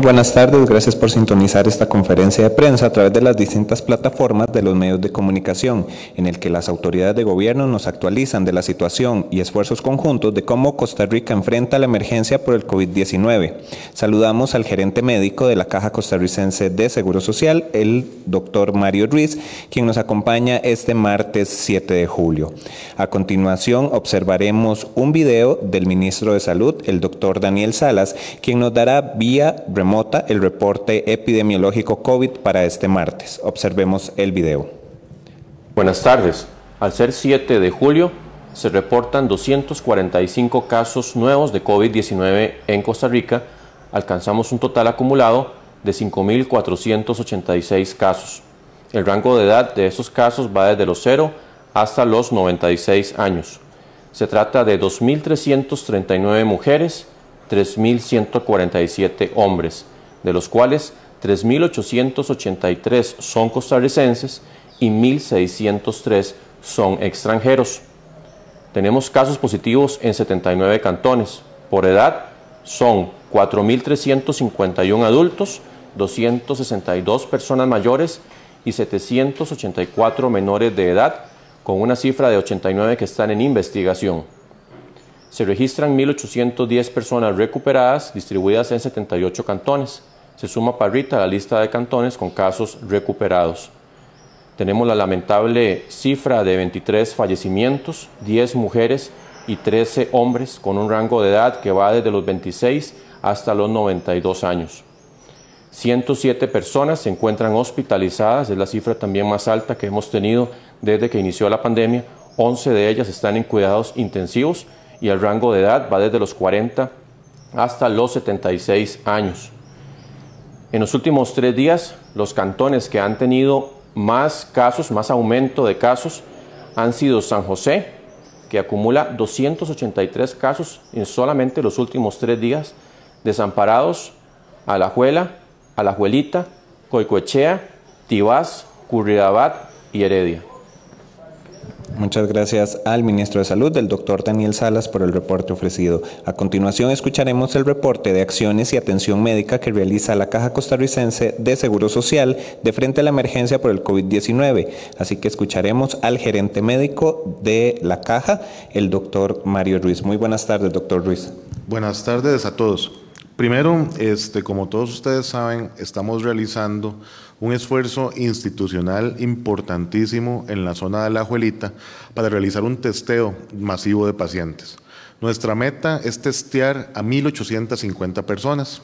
buenas tardes, gracias por sintonizar esta conferencia de prensa a través de las distintas plataformas de los medios de comunicación, en el que las autoridades de gobierno nos actualizan de la situación y esfuerzos conjuntos de cómo Costa Rica enfrenta la emergencia por el COVID-19. Saludamos al gerente médico de la Caja Costarricense de Seguro Social, el doctor Mario Ruiz, quien nos acompaña este martes 7 de julio. A continuación, observaremos un video del ministro de Salud, el doctor Daniel Salas, quien nos dará vía Mota, el reporte epidemiológico COVID para este martes. Observemos el video. Buenas tardes. Al ser 7 de julio, se reportan 245 casos nuevos de COVID-19 en Costa Rica. Alcanzamos un total acumulado de 5.486 casos. El rango de edad de esos casos va desde los 0 hasta los 96 años. Se trata de 2.339 mujeres, 3.147 hombres, de los cuales 3.883 son costarricenses y 1.603 son extranjeros. Tenemos casos positivos en 79 cantones. Por edad son 4.351 adultos, 262 personas mayores y 784 menores de edad, con una cifra de 89 que están en investigación se registran 1.810 personas recuperadas distribuidas en 78 cantones. Se suma Parrita a la lista de cantones con casos recuperados. Tenemos la lamentable cifra de 23 fallecimientos, 10 mujeres y 13 hombres con un rango de edad que va desde los 26 hasta los 92 años. 107 personas se encuentran hospitalizadas, es la cifra también más alta que hemos tenido desde que inició la pandemia. 11 de ellas están en cuidados intensivos y el rango de edad va desde los 40 hasta los 76 años. En los últimos tres días, los cantones que han tenido más casos, más aumento de casos, han sido San José, que acumula 283 casos en solamente los últimos tres días, Desamparados, Alajuela, Alajuelita, Coicoechea, Tibás, Curridabat y Heredia. Muchas gracias al ministro de Salud, el doctor Daniel Salas, por el reporte ofrecido. A continuación escucharemos el reporte de acciones y atención médica que realiza la Caja Costarricense de Seguro Social de frente a la emergencia por el COVID-19. Así que escucharemos al gerente médico de la Caja, el doctor Mario Ruiz. Muy buenas tardes, doctor Ruiz. Buenas tardes a todos. Primero, este, como todos ustedes saben, estamos realizando un esfuerzo institucional importantísimo en la zona de la Juelita para realizar un testeo masivo de pacientes. Nuestra meta es testear a 1.850 personas.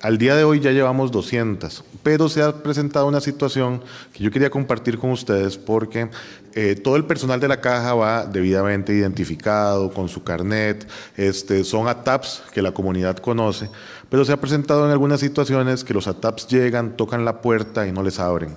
Al día de hoy ya llevamos 200, pero se ha presentado una situación que yo quería compartir con ustedes porque eh, todo el personal de la caja va debidamente identificado con su carnet, este, son ATAPs que la comunidad conoce, pero se ha presentado en algunas situaciones que los ATAPs llegan, tocan la puerta y no les abren.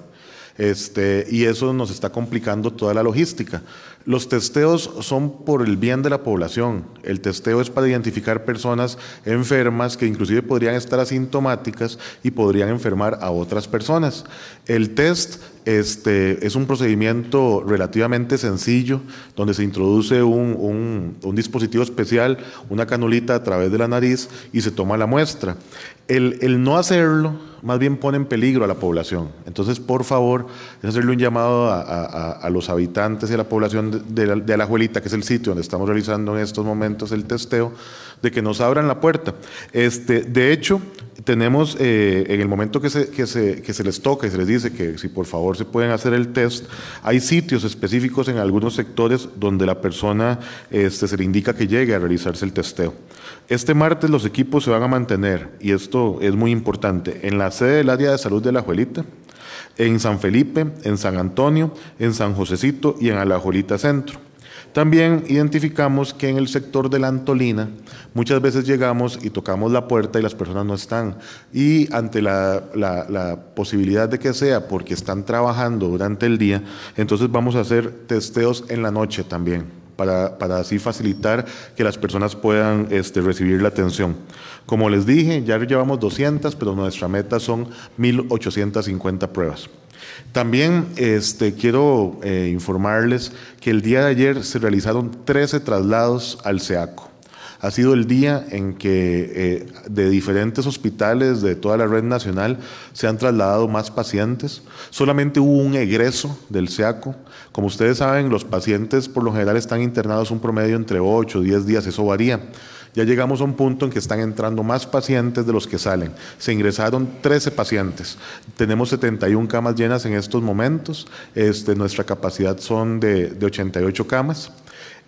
Este, y eso nos está complicando toda la logística. Los testeos son por el bien de la población. El testeo es para identificar personas enfermas que inclusive podrían estar asintomáticas y podrían enfermar a otras personas. El test este, es un procedimiento relativamente sencillo donde se introduce un, dispositivo especial, una canulita a través de la nariz y se toma la muestra. el no hacerlo más bien pone en peligro a la población. Entonces, por favor, es hacerle un llamado a, los habitantes y a la población de, de, de, Alajuelita, que es el sitio donde estamos realizando en estos momentos el testeo, de que nos abran la puerta. Este, de hecho, tenemos eh, en el momento que se, les toca y se les dice que si por favor se pueden hacer el test, hay sitios específicos en algunos sectores donde la persona este, se le indica que llegue a realizarse el testeo. Este martes los equipos se van a mantener, y esto es muy importante, en la sede del área de salud de la Juelita, en San Felipe, en San Antonio, en San Josecito y en Alajuelita Centro. También identificamos que en el sector de la Antolina muchas veces llegamos y tocamos la puerta y las personas no están. Y ante la, posibilidad de que sea porque están trabajando durante el día, entonces vamos a hacer testeos en la noche también. Para, así facilitar que las personas puedan este, recibir la atención. Como les dije, ya llevamos 200, pero nuestra meta son 1.850 pruebas. También este, quiero eh, informarles que el día de ayer se realizaron 13 traslados al SEACO. Ha sido el día en que eh, de diferentes hospitales de toda la red nacional se han trasladado más pacientes. Solamente hubo un egreso del SEACO. Como ustedes saben, los pacientes por lo general están internados un promedio entre 8 o 10 días, eso varía. Ya llegamos a un punto en que están entrando más pacientes de los que salen. Se ingresaron 13 pacientes. Tenemos 71 camas llenas en estos momentos. Este, nuestra capacidad son de 88 camas.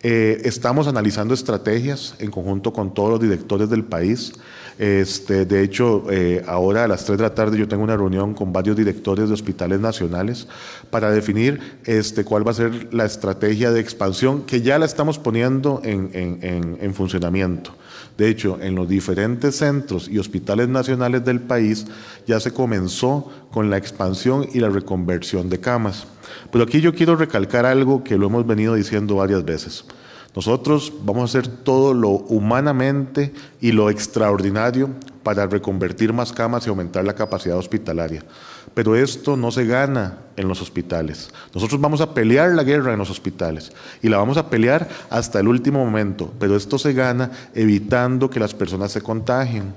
Eh, estamos analizando estrategias en conjunto con todos los directores del país. Este, de hecho, eh, ahora a las 3 de la tarde yo tengo una reunión con varios directores de hospitales nacionales para definir este, cuál va a ser la estrategia de expansión que ya la estamos poniendo en funcionamiento. De hecho, en los diferentes centros y hospitales nacionales del país ya se comenzó con la expansión y la reconversión de camas. Pero aquí yo quiero recalcar algo que lo hemos venido diciendo varias veces. Nosotros vamos a hacer todo lo humanamente y lo extraordinario para reconvertir más camas y aumentar la capacidad hospitalaria pero esto no se gana en los hospitales. Nosotros vamos a pelear la guerra en los hospitales y la vamos a pelear hasta el último momento, pero esto se gana evitando que las personas se contagien.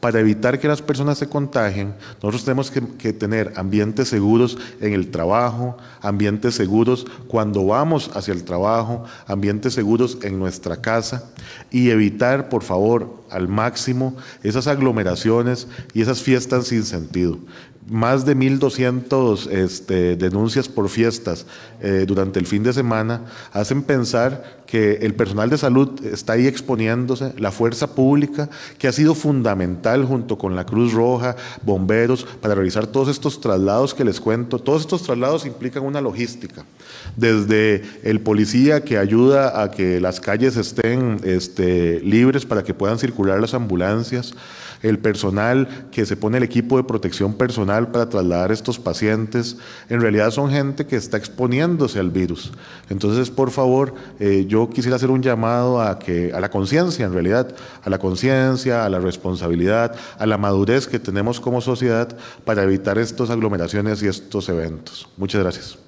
Para evitar que las personas se contagien, nosotros tenemos que, tener ambientes seguros en el trabajo, ambientes seguros cuando vamos hacia el trabajo, ambientes seguros en nuestra casa y evitar, por favor, al máximo esas aglomeraciones y esas fiestas sin sentido más de 1.200 este, denuncias por fiestas eh, durante el fin de semana hacen pensar que el personal de salud está ahí exponiéndose, la fuerza pública, que ha sido fundamental junto con la Cruz Roja, bomberos, para realizar todos estos traslados que les cuento. Todos estos traslados implican una logística, desde el policía que ayuda a que las calles estén este, libres para que puedan circular las ambulancias, el personal que se pone el equipo de protección personal, para trasladar estos pacientes, en realidad son gente que está exponiéndose al virus. Entonces, por favor, eh, yo quisiera hacer un llamado a, que, a la conciencia, en realidad, a la conciencia, a la responsabilidad, a la madurez que tenemos como sociedad para evitar estas aglomeraciones y estos eventos. Muchas gracias.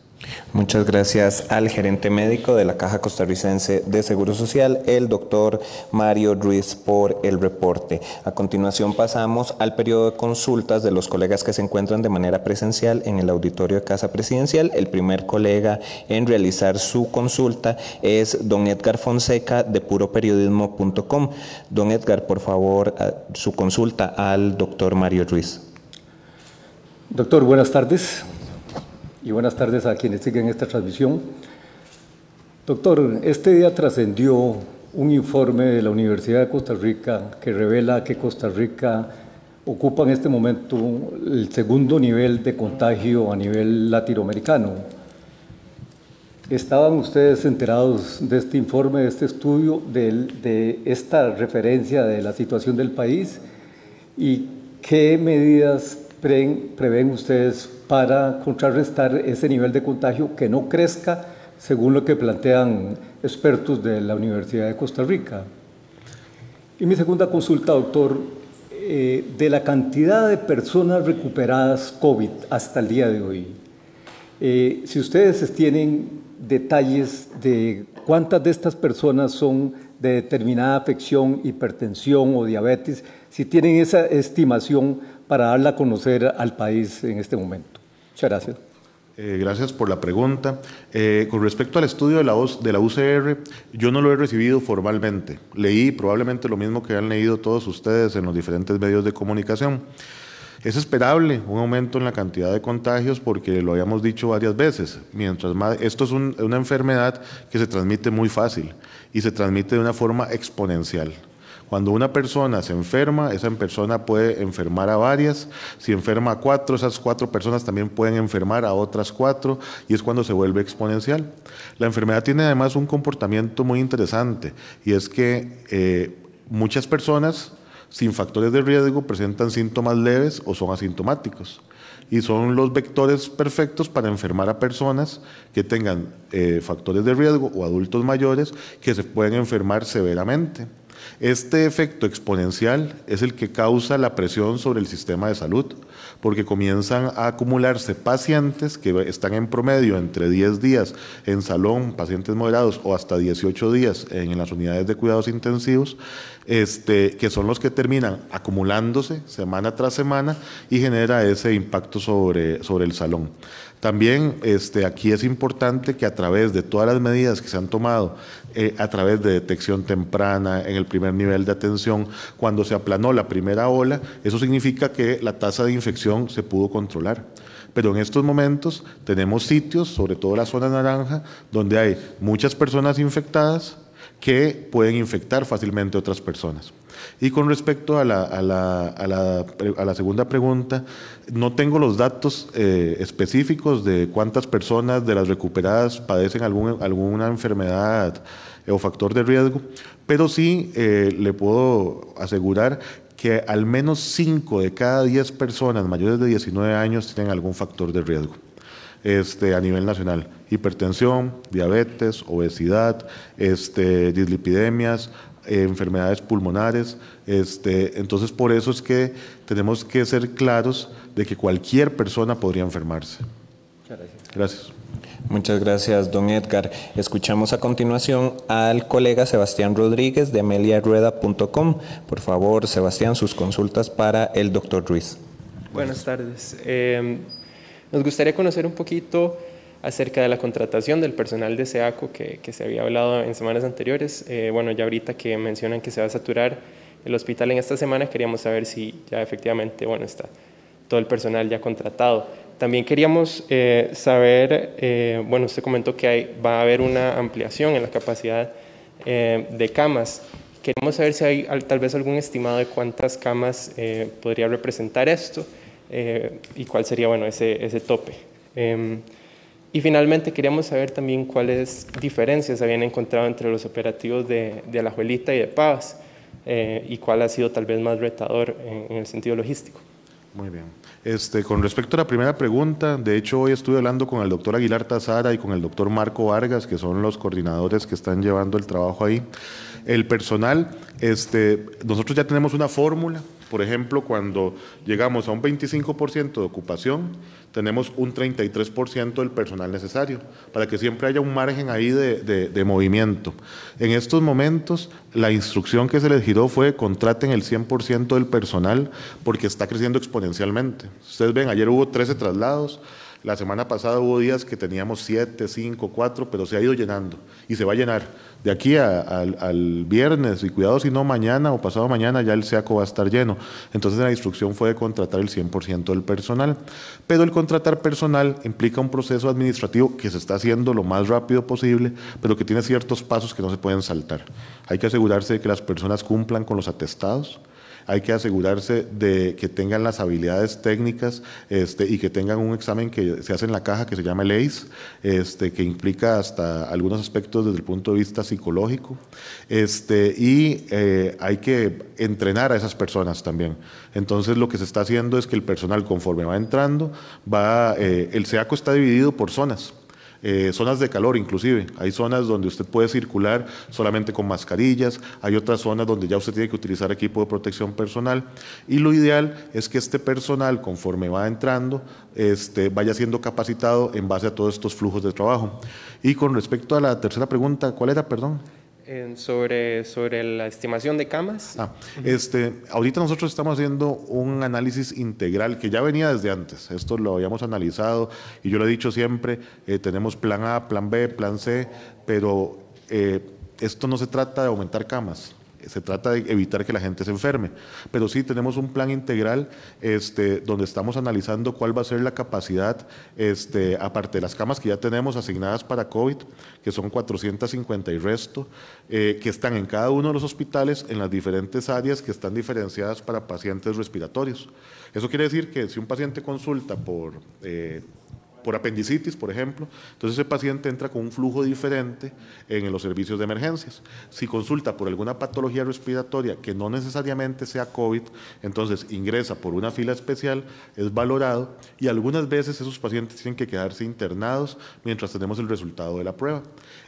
Muchas gracias al gerente médico de la Caja Costarricense de Seguro Social, el doctor Mario Ruiz, por el reporte. A continuación pasamos al periodo de consultas de los colegas que se encuentran de manera presencial en el auditorio de Casa Presidencial. El primer colega en realizar su consulta es don Edgar Fonseca de puroperiodismo.com. Don Edgar, por favor, su consulta al doctor Mario Ruiz. Doctor, buenas tardes y buenas tardes a quienes siguen esta transmisión. Doctor, este día trascendió un informe de la Universidad de Costa Rica que revela que Costa Rica ocupa en este momento el segundo nivel de contagio a nivel latinoamericano. ¿Estaban ustedes enterados de este informe, de este estudio, de, esta referencia de la situación del país? ¿Y qué medidas prevén, ustedes para contrarrestar ese nivel de contagio que no crezca, según lo que plantean expertos de la Universidad de Costa Rica? Y mi segunda consulta, doctor, eh, de la cantidad de personas recuperadas COVID hasta el día de hoy. Eh, si ustedes tienen detalles de cuántas de estas personas son de determinada afección, hipertensión o diabetes, si tienen esa estimación para darla a conocer al país en este momento? Muchas gracias. Eh, gracias por la pregunta. Eh, con respecto al estudio de la, de la UCR, yo no lo he recibido formalmente. Leí probablemente lo mismo que han leído todos ustedes en los diferentes medios de comunicación. Es esperable un aumento en la cantidad de contagios porque lo habíamos dicho varias veces. Mientras esto es una enfermedad que se transmite muy fácil y se transmite de una forma exponencial. Cuando una persona se enferma, esa persona puede enfermar a varias. Si enferma a cuatro, esas cuatro personas también pueden enfermar a otras cuatro y es cuando se vuelve exponencial. La enfermedad tiene además un comportamiento muy interesante y es que eh, muchas personas sin factores de riesgo presentan síntomas leves o son asintomáticos y son los vectores perfectos para enfermar a personas que tengan eh, factores de riesgo o adultos mayores que se pueden enfermar severamente. Este efecto exponencial es el que causa la presión sobre el sistema de salud, porque comienzan a acumularse pacientes que están en promedio entre 10 días en salón, pacientes moderados, o hasta 18 días en las unidades de cuidados intensivos, este, que son los que terminan acumulándose semana tras semana y genera ese impacto sobre, sobre el salón. También este, aquí es importante que a través de todas las medidas que se han tomado, eh, a través de detección temprana, en el primer nivel de atención, cuando se aplanó la primera ola, eso significa que la tasa de infección se pudo controlar pero en estos momentos tenemos sitios, sobre todo la zona naranja, donde hay muchas personas infectadas que pueden infectar fácilmente a otras personas. Y con respecto a la, segunda pregunta, no tengo los datos eh, específicos de cuántas personas de las recuperadas padecen algún, alguna enfermedad o factor de riesgo, pero sí eh, le puedo asegurar que al menos 5 de cada 10 personas mayores de 19 años tienen algún factor de riesgo este, a nivel nacional. Hipertensión, diabetes, obesidad, este, dislipidemias, eh, enfermedades pulmonares. Este, entonces, por eso es que tenemos que ser claros de que cualquier persona podría enfermarse. Muchas gracias. Gracias. Muchas gracias, don Edgar. Escuchamos a continuación al colega Sebastián Rodríguez de ameliarueda.com. Por favor, Sebastián, sus consultas para el doctor Ruiz. Buenas tardes. Eh, nos gustaría conocer un poquito acerca de la contratación del personal de SEACO que, se había hablado en semanas anteriores. Eh, bueno, ya ahorita que mencionan que se va a saturar el hospital en esta semana, queríamos saber si ya efectivamente, bueno, está todo el personal ya contratado. También queríamos eh, saber, eh, bueno, usted comentó que hay, va a haber una ampliación en la capacidad de camas. Queremos saber si hay tal vez algún estimado de cuántas camas podría representar esto y cuál sería bueno, ese, ese tope. Em, y finalmente queríamos saber también cuáles diferencias habían encontrado entre los operativos de, de Alajuelita y de Pavas eh, y cuál ha sido tal vez más retador en, el sentido logístico. Muy bien. Este, con respecto a la primera pregunta, de hecho hoy estuve hablando con el doctor Aguilar Tazara y con el doctor Marco Vargas, que son los coordinadores que están llevando el trabajo ahí. El personal, este, nosotros ya tenemos una fórmula por ejemplo, cuando llegamos a un 25% de ocupación, tenemos un 33% del personal necesario, para que siempre haya un margen ahí de, movimiento. En estos momentos, la instrucción que se les giró fue contraten el 100% del personal, porque está creciendo exponencialmente. Ustedes ven, ayer hubo 13 traslados, la semana pasada hubo días que teníamos siete, cinco, cuatro, pero se ha ido llenando y se va a llenar. De aquí al viernes, y cuidado si no mañana o pasado mañana, ya el SEACO va a estar lleno. Entonces la instrucción fue de contratar el 100% del personal. Pero el contratar personal implica un proceso administrativo que se está haciendo lo más rápido posible, pero que tiene ciertos pasos que no se pueden saltar. Hay que asegurarse de que las personas cumplan con los atestados, hay que asegurarse de que tengan las habilidades técnicas este, y que tengan un examen que se hace en la caja que se llama el e, este, que implica hasta algunos aspectos desde el punto de vista psicológico. Este, y eh, hay que entrenar a esas personas también. Entonces lo que se está haciendo es que el personal conforme va entrando, va, eh, el SEACO está dividido por zonas. Eh, zonas de calor inclusive. Hay zonas donde usted puede circular solamente con mascarillas, hay otras zonas donde ya usted tiene que utilizar equipo de protección personal y lo ideal es que este personal, conforme va entrando, este, vaya siendo capacitado en base a todos estos flujos de trabajo. Y con respecto a la tercera pregunta, ¿cuál era, perdón? sobre, sobre la estimación de camas. Ah, este, ahorita nosotros estamos haciendo un análisis integral que ya venía desde antes. Esto lo habíamos analizado y yo lo he dicho siempre, eh, tenemos plan A, plan B, plan C, pero eh, esto no se trata de aumentar camas se trata de evitar que la gente se enferme. Pero sí tenemos un plan integral este, donde estamos analizando cuál va a ser la capacidad, este, aparte de las camas que ya tenemos asignadas para COVID, que son 450 y resto, eh, que están en cada uno de los hospitales en las diferentes áreas que están diferenciadas para pacientes respiratorios. Eso quiere decir que si un paciente consulta por... Eh, por apendicitis, por ejemplo. Entonces ese paciente entra con un flujo diferente en los servicios de emergencias. Si consulta por alguna patología respiratoria que no necesariamente sea COVID, entonces ingresa por una fila especial, es valorado y algunas veces esos pacientes tienen que quedarse internados mientras tenemos el resultado de la prueba.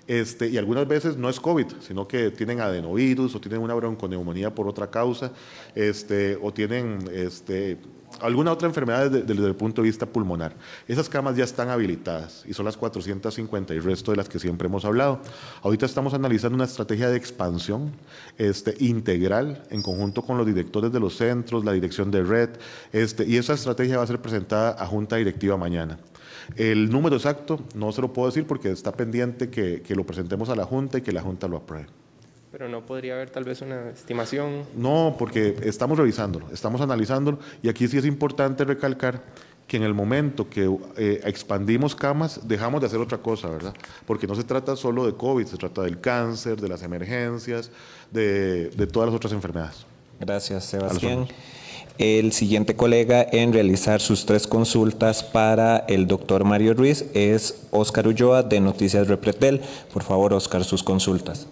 Este, y algunas veces no es COVID, sino que tienen adenovirus o tienen una bronconeumonía por otra causa, este, o tienen este, alguna otra enfermedad desde, el punto de vista pulmonar. Esas camas ya están habilitadas y son las 450 y resto de las que siempre hemos hablado. Ahorita estamos analizando una estrategia de expansión este, integral en conjunto con los directores de los centros, la dirección de red, y esa estrategia va a ser presentada a Junta Directiva mañana. El número exacto no se lo puedo decir porque está pendiente que, lo presentemos a la Junta y que la Junta lo apruebe. Pero no podría haber tal vez una estimación. No, porque estamos revisándolo, estamos analizándolo y aquí sí es importante recalcar que en el momento que eh, expandimos camas, dejamos de hacer otra cosa, ¿verdad? Porque no se trata solo de COVID, se trata del cáncer, de las emergencias, de, de todas las otras enfermedades. Gracias, Sebastián. El siguiente colega en realizar sus tres consultas para el doctor Mario Ruiz es Óscar Ulloa de Noticias Repretel. Por favor, Óscar, sus consultas.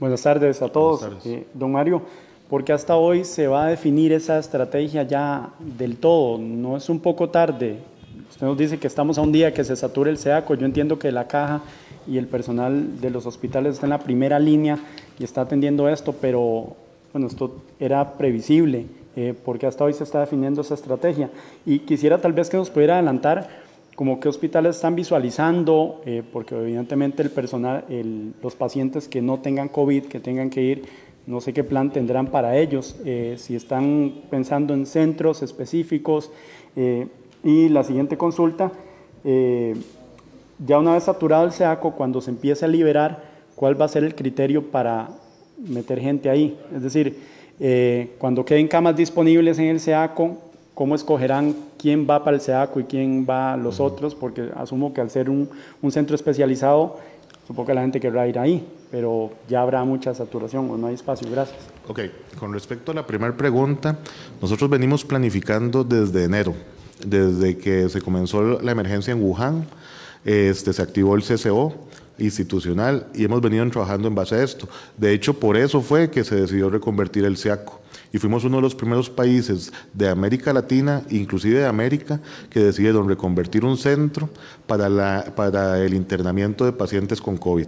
Buenas tardes a todos. Eh, don Mario, porque hasta hoy se va a definir esa estrategia ya del todo? ¿No es un poco tarde? Usted nos dice que estamos a un día que se sature el SEACO. Yo entiendo que la caja y el personal de los hospitales está en la primera línea y está atendiendo esto, pero bueno, esto era previsible eh, porque hasta hoy se está definiendo esa estrategia. Y quisiera tal vez que nos pudiera adelantar como qué hospitales están visualizando, eh, porque evidentemente el personal, los pacientes que no tengan COVID, que tengan que ir, no sé qué plan tendrán para ellos, eh, si están pensando en centros específicos. y la siguiente consulta, ya una vez saturado el SEACO, cuando se empiece a liberar, ¿cuál va a ser el criterio para meter gente ahí? Es decir, eh, cuando queden camas disponibles en el SEACO, ¿cómo escogerán quién va para el SEACO y quién va a los otros? Porque asumo que al ser un, centro especializado, supongo que la gente querrá ir ahí, pero ya habrá mucha saturación o no hay espacio. Gracias. Ok, con respecto a la primera pregunta, nosotros venimos planificando desde enero, desde que se comenzó la emergencia en Wuhan, este, se activó el CCO, institucional y hemos venido trabajando en base a esto. De hecho, por eso fue que se decidió reconvertir el SIACO, y fuimos uno de los primeros países de América Latina, inclusive de América, que decidieron reconvertir un centro para, la, para el internamiento de pacientes con COVID.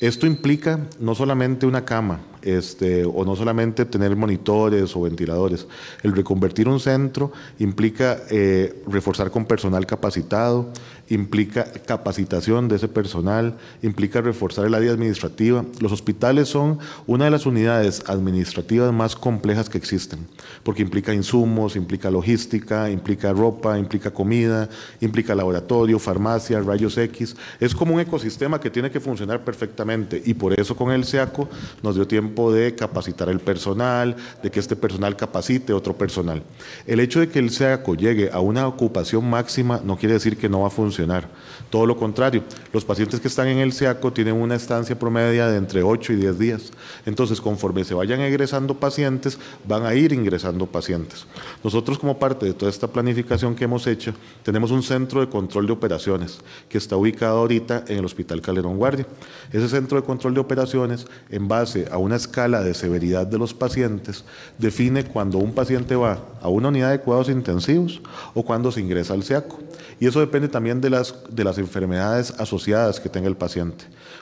Esto implica no solamente una cama, este, o no solamente tener monitores o ventiladores. El reconvertir un centro implica eh, reforzar con personal capacitado, implica capacitación de ese personal, implica reforzar el área administrativa. Los hospitales son una de las unidades administrativas más complejas que existen, porque implica insumos, implica logística, implica ropa, implica comida, implica laboratorio, farmacia, rayos X. Es como un ecosistema que tiene que funcionar perfectamente y por eso con el SEACO nos dio tiempo de capacitar el personal, de que este personal capacite otro personal. El hecho de que el SEACO llegue a una ocupación máxima no quiere decir que no va a funcionar. Todo lo contrario, los pacientes que están en el el SeaCo tienen una estancia promedia de entre 8 y 10 días. Entonces, conforme se vayan egresando pacientes, van a ir ingresando pacientes. Nosotros, como parte de toda esta planificación que hemos hecho, tenemos un centro de control de operaciones que está ubicado ahorita en el Hospital Calderón Guardia. Ese centro de control de operaciones, en base a una escala de severidad de los pacientes, define cuando un paciente va a una unidad de cuidados intensivos o cuando se ingresa al seaco Y eso depende también de las, de las enfermedades asociadas que tenga el paciente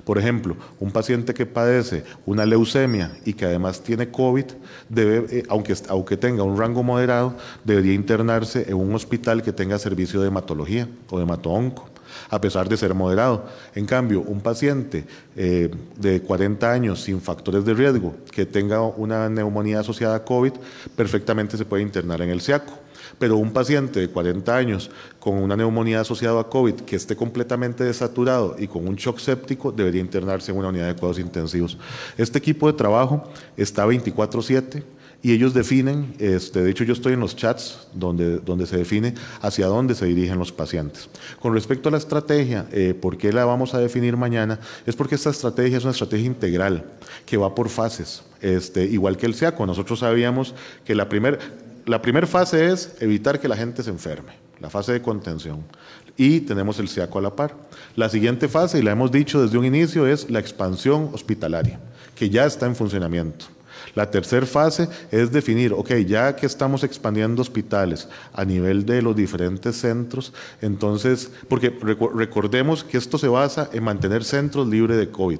por ejemplo, un paciente que padece una leucemia y que además tiene COVID, debe, eh, aunque, aunque tenga un rango moderado, debería internarse en un hospital que tenga servicio de hematología o hematoonco, a pesar de ser moderado. En cambio, un paciente eh, de 40 años sin factores de riesgo que tenga una neumonía asociada a COVID, perfectamente se puede internar en el SIACO. Pero un paciente de 40 años con una neumonía asociada a COVID que esté completamente desaturado y con un shock séptico debería internarse en una unidad de cuidados intensivos. Este equipo de trabajo está 24/7 y ellos definen, este, de hecho yo estoy en los chats donde, donde se define hacia dónde se dirigen los pacientes. Con respecto a la estrategia, eh, ¿por qué la vamos a definir mañana? Es porque esta estrategia es una estrategia integral que va por fases. Este, igual que el SEACO, nosotros sabíamos que la primera, la primera fase es evitar que la gente se enferme, la fase de contención. Y tenemos el SIACO a la par. La siguiente fase, y la hemos dicho desde un inicio, es la expansión hospitalaria, que ya está en funcionamiento. La tercera fase es definir, ok, ya que estamos expandiendo hospitales a nivel de los diferentes centros, entonces, porque recordemos que esto se basa en mantener centros libres de COVID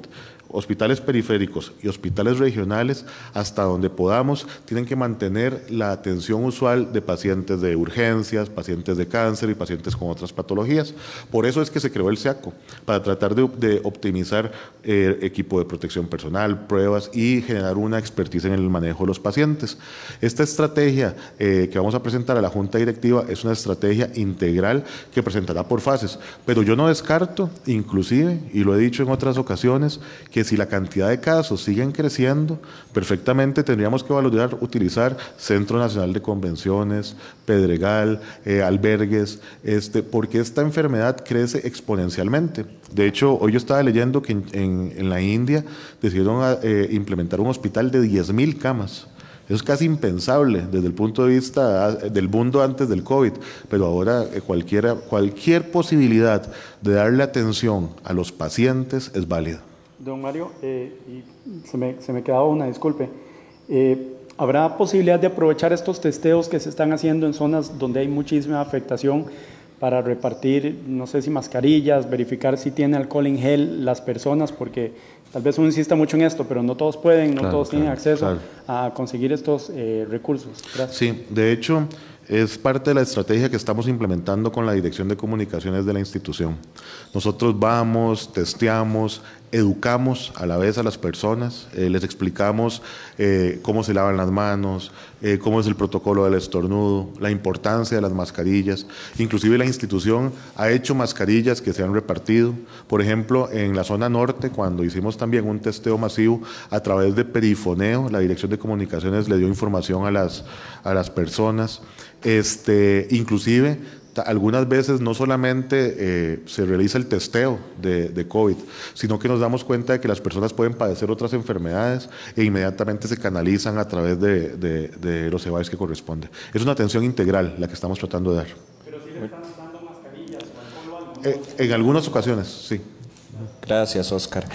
hospitales periféricos y hospitales regionales, hasta donde podamos, tienen que mantener la atención usual de pacientes de urgencias, pacientes de cáncer y pacientes con otras patologías. Por eso es que se creó el SEACO, para tratar de, optimizar el eh, equipo de protección personal, pruebas y generar una expertise en el manejo de los pacientes. Esta estrategia eh, que vamos a presentar a la Junta Directiva es una estrategia integral que presentará por fases, pero yo no descarto, inclusive, y lo he dicho en otras ocasiones, que si la cantidad de casos siguen creciendo, perfectamente tendríamos que valorar utilizar Centro Nacional de Convenciones, Pedregal, eh, albergues, este, porque esta enfermedad crece exponencialmente. De hecho, hoy yo estaba leyendo que en, la India decidieron ah, eh, implementar un hospital de 10.000 camas. Eso es casi impensable desde el punto de vista ah, del mundo antes del COVID, pero ahora eh, cualquiera, cualquier posibilidad de darle atención a los pacientes es válida. Don Mario, eh, se, me, se quedaba una, disculpe. Eh, ¿Habrá posibilidad de aprovechar estos testeos que se están haciendo en zonas donde hay muchísima afectación para repartir, no sé si mascarillas, verificar si tiene alcohol en gel las personas? Porque tal vez uno insista mucho en esto, pero no todos pueden, no todos tienen acceso a conseguir estos eh, recursos. Sí, de hecho, es parte de la estrategia que estamos implementando con la Dirección de Comunicaciones de la institución. Nosotros vamos, testeamos, educamos a la vez a las personas, eh, les explicamos eh, cómo se lavan las manos, eh, cómo es el protocolo del estornudo, la importancia de las mascarillas. Inclusive la institución ha hecho mascarillas que se han repartido. Por ejemplo, en la zona norte, cuando hicimos también un testeo masivo a través de perifoneo, la Dirección de Comunicaciones le dio información a las, a las personas. Este, inclusive algunas veces no solamente eh, se realiza el testeo de, COVID, sino que nos damos cuenta de que las personas pueden padecer otras enfermedades e inmediatamente se canalizan a través de, los EVAES que corresponden. Es una atención integral la que estamos tratando de dar. Pero si le están dando mascarillas eh, En algunas ocasiones, sí. Gracias, Oscar.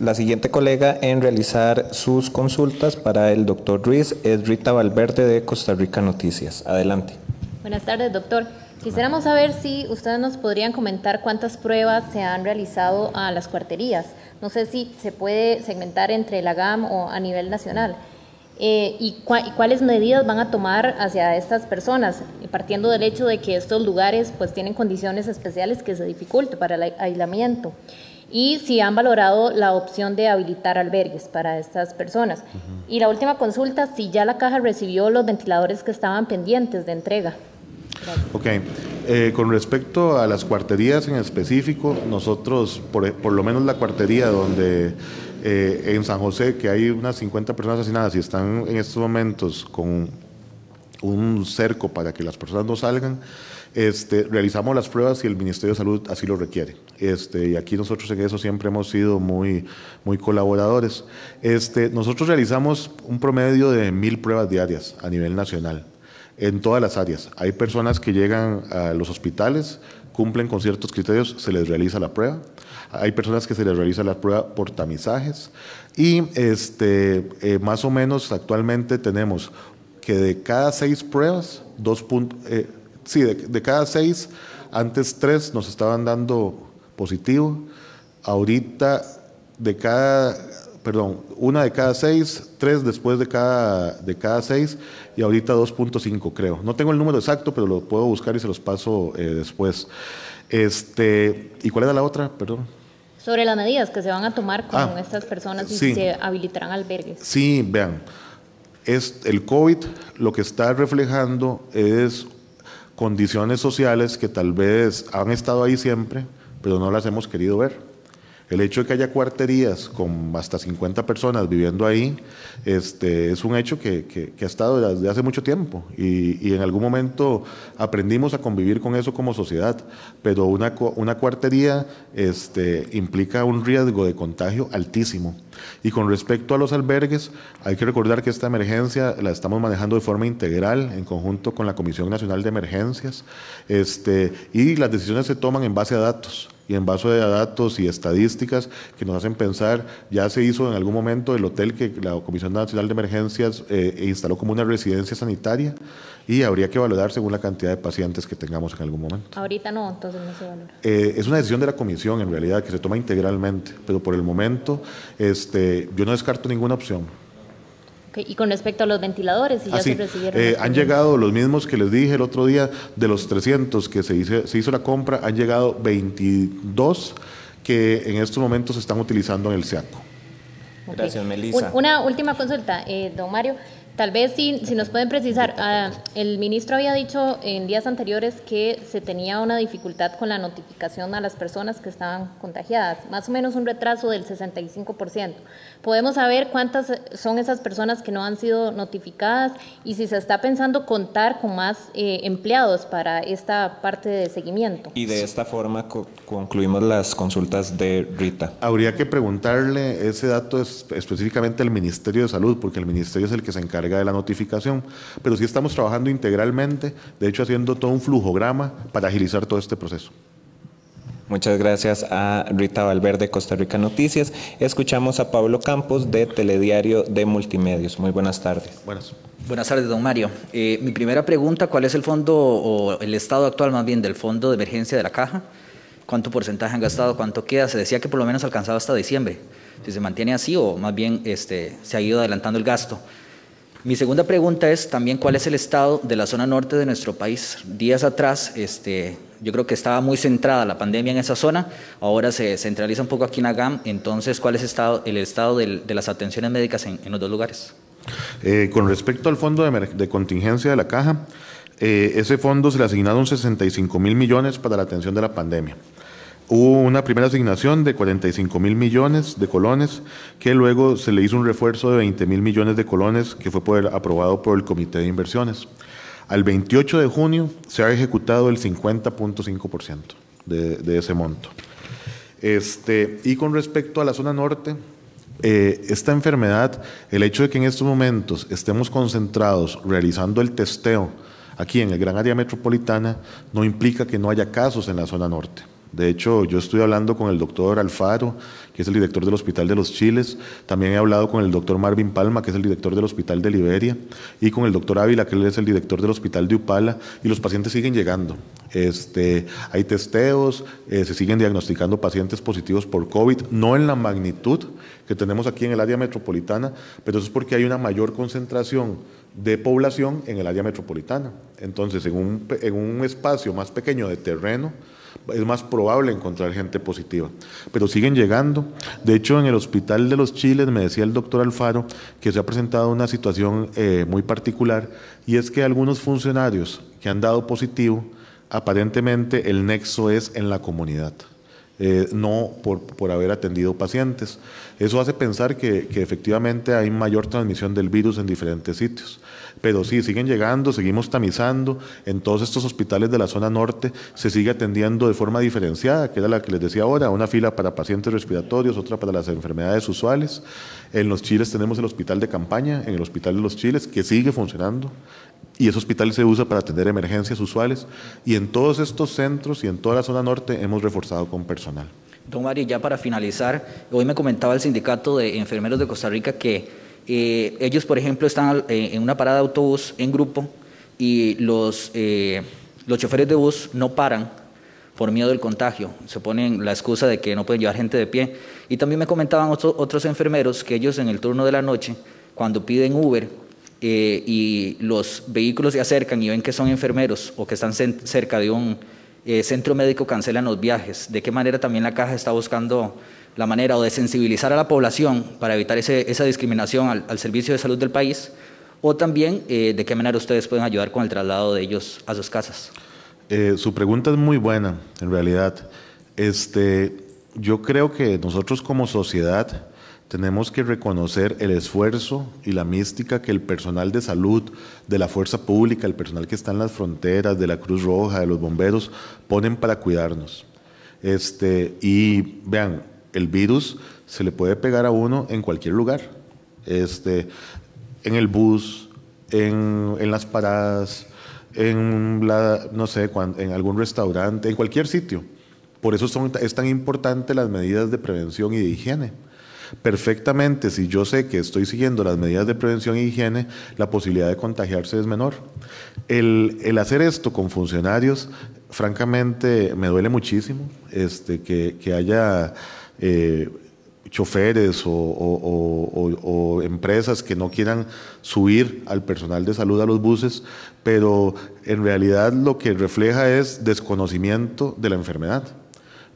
la siguiente colega en realizar sus consultas para el doctor Ruiz es Rita Valverde de Costa Rica Noticias. Adelante. Buenas tardes, doctor. Quisiéramos saber si ustedes nos podrían comentar cuántas pruebas se han realizado a las cuarterías. No sé si se puede segmentar entre la GAM o a nivel nacional. Eh, y, cuáles medidas van a tomar hacia estas personas, eh, partiendo del hecho de que estos lugares pues tienen condiciones especiales que se dificultan para el aislamiento y si han valorado la opción de habilitar albergues para estas personas. Y la última consulta, si ya la caja recibió los ventiladores que estaban pendientes de entrega. Ok. Eh, con respecto a las cuarterías en específico, nosotros, por, e, lo menos la cuartería donde eh, en San José, que hay unas 50 personas asesinadas y están en estos momentos con un cerco para que las personas no salgan, este, realizamos las pruebas y el Ministerio de Salud así lo requiere. Este, y aquí nosotros en eso siempre hemos sido muy, muy colaboradores. Este, nosotros realizamos un promedio de mil pruebas diarias a nivel nacional en todas las áreas. Hay personas que llegan a los hospitales, cumplen con ciertos criterios, se les realiza la prueba. Hay personas que se les realiza la prueba por tamizajes. Y este, eh, más o menos actualmente tenemos que de cada seis pruebas, dos puntos, eh, sí, de, de, cada seis, antes tres nos estaban dando positivo. Ahorita de cada perdón, una de cada seis, tres después de cada, de cada seis y ahorita 2.5 creo. No tengo el número exacto, pero lo puedo buscar y se los paso eh, después. Este, ¿Y cuál era la otra? Perdón. Sobre las medidas que se van a tomar con ah, estas personas y si se habilitarán albergues. Sí, vean, es el COVID lo que está reflejando es condiciones sociales que tal vez han estado ahí siempre, pero no las hemos querido ver. El hecho de que haya cuarterías con hasta 50 personas viviendo ahí este, es un hecho que, ha estado desde hace mucho tiempo y, en algún momento aprendimos a convivir con eso como sociedad, pero una, cuartería este, implica un riesgo de contagio altísimo. Y con respecto a los albergues, hay que recordar que esta emergencia la estamos manejando de forma integral en conjunto con la Comisión Nacional de Emergencias este, y las decisiones se toman en base a datos y en base a datos y estadísticas que nos hacen pensar, ya se hizo en algún momento el hotel que la Comisión Nacional de Emergencias eh, eh, instaló como una residencia sanitaria y habría que valorar según la cantidad de pacientes que tengamos en algún momento. Ahorita no, entonces no se valora. Eh, es una decisión de la Comisión en realidad que se toma integralmente, pero por el momento este, yo no descarto ninguna opción. Y con respecto a los ventiladores, si ya ah, se recibieron. Eh, han llegado los mismos que les dije el otro día, de los 300 que se hizo, la compra, han llegado 22 que en estos momentos se están utilizando en el SEACO. Gracias, Melissa. Una última consulta, eh, don Mario. Tal vez si, si nos pueden precisar, ah, el ministro había dicho en días anteriores que se tenía una dificultad con la notificación a las personas que estaban contagiadas, más o menos un retraso del 65%. Podemos saber cuántas son esas personas que no han sido notificadas y si se está pensando contar con más eh, empleados para esta parte de seguimiento. Y de esta forma concluimos las consultas de Rita. Habría que preguntarle ese dato es específicamente al Ministerio de Salud, porque el Ministerio es el que se encarga de la notificación. Pero sí estamos trabajando integralmente, de hecho haciendo todo un flujograma para agilizar todo este proceso. Muchas gracias a Rita Valverde, Costa Rica Noticias. Escuchamos a Pablo Campos de Telediario de Multimedios. Muy buenas tardes. Buenas. tardes, don Mario. Eh, mi primera pregunta, ¿cuál es el fondo o el estado actual más bien del fondo de emergencia de la caja? ¿Cuánto porcentaje han gastado? ¿Cuánto queda? Se decía que por lo menos alcanzaba hasta diciembre. Si se mantiene así o más bien este, se ha ido adelantando el gasto. Mi segunda pregunta es también cuál es el estado de la zona norte de nuestro país. Días atrás, este, yo creo que estaba muy centrada la pandemia en esa zona, ahora se centraliza un poco aquí en Agam, entonces cuál es el estado, el estado de las atenciones médicas en, los dos lugares. Eh, con respecto al fondo de, contingencia de la caja, eh, ese fondo se le un 65 mil millones para la atención de la pandemia. Hubo una primera asignación de 45 mil millones de colones, que luego se le hizo un refuerzo de 20 mil millones de colones, que fue aprobado por el Comité de Inversiones. Al 28 de junio se ha ejecutado el 50.5% de, de, ese monto. Este, y con respecto a la zona norte, eh, esta enfermedad, el hecho de que en estos momentos estemos concentrados realizando el testeo aquí en el gran área metropolitana, no implica que no haya casos en la zona norte. De hecho, yo estoy hablando con el doctor Alfaro, que es el director del Hospital de los Chiles. También he hablado con el doctor Marvin Palma, que es el director del Hospital de Liberia, y con el doctor Ávila, que él es el director del Hospital de Upala, y los pacientes siguen llegando. Este, hay testeos, eh, se siguen diagnosticando pacientes positivos por COVID, no en la magnitud que tenemos aquí en el área metropolitana, pero eso es porque hay una mayor concentración de población en el área metropolitana. Entonces, en un espacio más pequeño de terreno, es más probable encontrar gente positiva. Pero siguen llegando. De hecho, en el Hospital de los Chiles me decía el doctor Alfaro que se ha presentado una situación eh, muy particular y es que algunos funcionarios que han dado positivo, aparentemente el nexo es en la comunidad. Eh, no por, por haber atendido pacientes. Eso hace pensar que, efectivamente hay mayor transmisión del virus en diferentes sitios. Pero sí, siguen llegando, seguimos tamizando. En todos estos hospitales de la zona norte se sigue atendiendo de forma diferenciada, que era la que les decía ahora, una fila para pacientes respiratorios, otra para las enfermedades usuales. En los Chiles tenemos el hospital de campaña, en el hospital de los Chiles, que sigue funcionando y ese hospital se usa para atender emergencias usuales y en todos estos centros y en toda la zona norte hemos reforzado con personal. Don Mario, ya para finalizar, hoy me comentaba el sindicato de enfermeros de Costa Rica que eh, ellos, por ejemplo, están eh, en una parada de autobús en grupo y los, eh, los choferes de bus no paran por miedo del contagio. Se ponen la excusa de que no pueden llevar gente de pie. Y también me comentaban otros enfermeros que ellos en el turno de la noche, cuando piden Uber y los vehículos se acercan y ven que son enfermeros o que están cerca de un eh, centro médico cancela los viajes, de qué manera también la caja está buscando la manera o de sensibilizar a la población para evitar esa discriminación al, servicio de salud del país, o también eh, de qué manera ustedes pueden ayudar con el traslado de ellos a sus casas. Eh, su pregunta es muy buena, en realidad. Este, yo creo que nosotros como sociedad tenemos que reconocer el esfuerzo y la mística que el personal de salud, de la fuerza pública, el personal que está en las fronteras, de la Cruz Roja, de los bomberos, ponen para cuidarnos. Este, y vean, el virus se le puede pegar a uno en cualquier lugar, este, en el bus, en, en las paradas, en, no sé, en algún restaurante, en cualquier sitio. Por eso son, es tan importante las medidas de prevención y de higiene. Perfectamente, si yo sé que estoy siguiendo las medidas de prevención e higiene, la posibilidad de contagiarse es menor. El, hacer esto con funcionarios, francamente, me duele muchísimo este, que, haya... Eh, choferes o, empresas que no quieran subir al personal de salud a los buses, pero en realidad lo que refleja es desconocimiento de la enfermedad,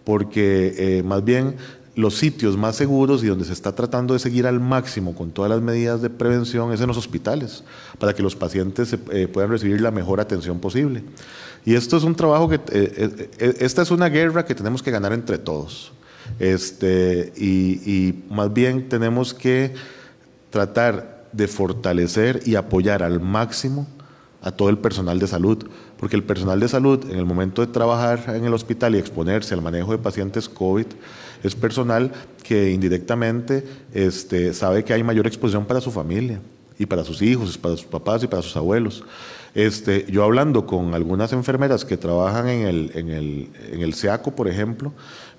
porque eh, más bien los sitios más seguros y donde se está tratando de seguir al máximo con todas las medidas de prevención es en los hospitales, para que los pacientes eh, eh, puedan recibir la mejor atención posible. Y esto es un trabajo que, eh, esta es una guerra que tenemos que ganar entre todos. Este, y más bien tenemos que tratar de fortalecer y apoyar al máximo a todo el personal de salud, porque el personal de salud en el momento de trabajar en el hospital y exponerse al manejo de pacientes COVID es personal que indirectamente este, sabe que hay mayor exposición para su familia y para sus hijos, para sus papás y para sus abuelos. Este, yo hablando con algunas enfermeras que trabajan en el, en, en el SEACO, por ejemplo,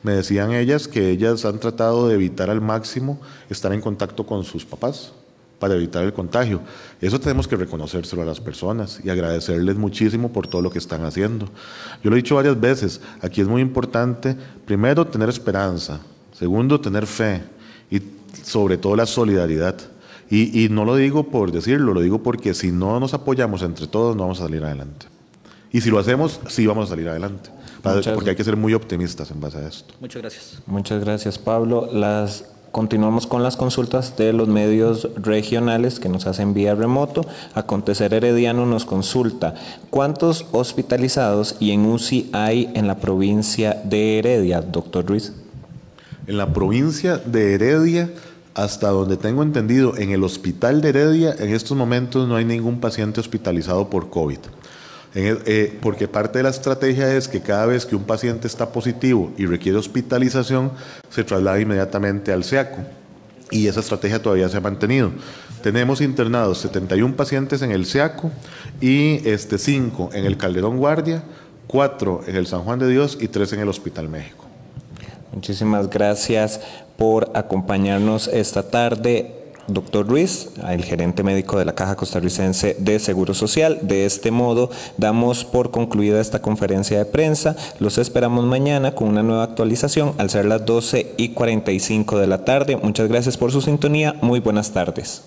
me decían ellas que ellas han tratado de evitar al máximo estar en contacto con sus papás, para evitar el contagio. Eso tenemos que reconocérselo a las personas y agradecerles muchísimo por todo lo que están haciendo. Yo lo he dicho varias veces, aquí es muy importante, primero, tener esperanza, segundo, tener fe y sobre todo la solidaridad. Y, no lo digo por decirlo, lo digo porque si no nos apoyamos entre todos no vamos a salir adelante. Y si lo hacemos, sí vamos a salir adelante. porque hay que ser muy optimistas en base a esto. Muchas gracias. Muchas gracias, Pablo. Las Continuamos con las consultas de los medios regionales que nos hacen vía remoto. Acontecer Herediano nos consulta, ¿cuántos hospitalizados y en UCI hay en la provincia de Heredia, doctor Ruiz? En la provincia de Heredia, hasta donde tengo entendido, en el hospital de Heredia, en estos momentos no hay ningún paciente hospitalizado por COVID. Eh, porque parte de la estrategia es que cada vez que un paciente está positivo y requiere hospitalización, se traslada inmediatamente al SEACO. Y esa estrategia todavía se ha mantenido. Tenemos internados 71 pacientes en el SEACO y este, 5 en el Calderón Guardia, 4 en el San Juan de Dios y 3 en el Hospital México. Muchísimas gracias por acompañarnos esta tarde doctor Ruiz, el gerente médico de la Caja Costarricense de Seguro Social. De este modo, damos por concluida esta conferencia de prensa. Los esperamos mañana con una nueva actualización al ser las 12 y 45 de la tarde. Muchas gracias por su sintonía. Muy buenas tardes.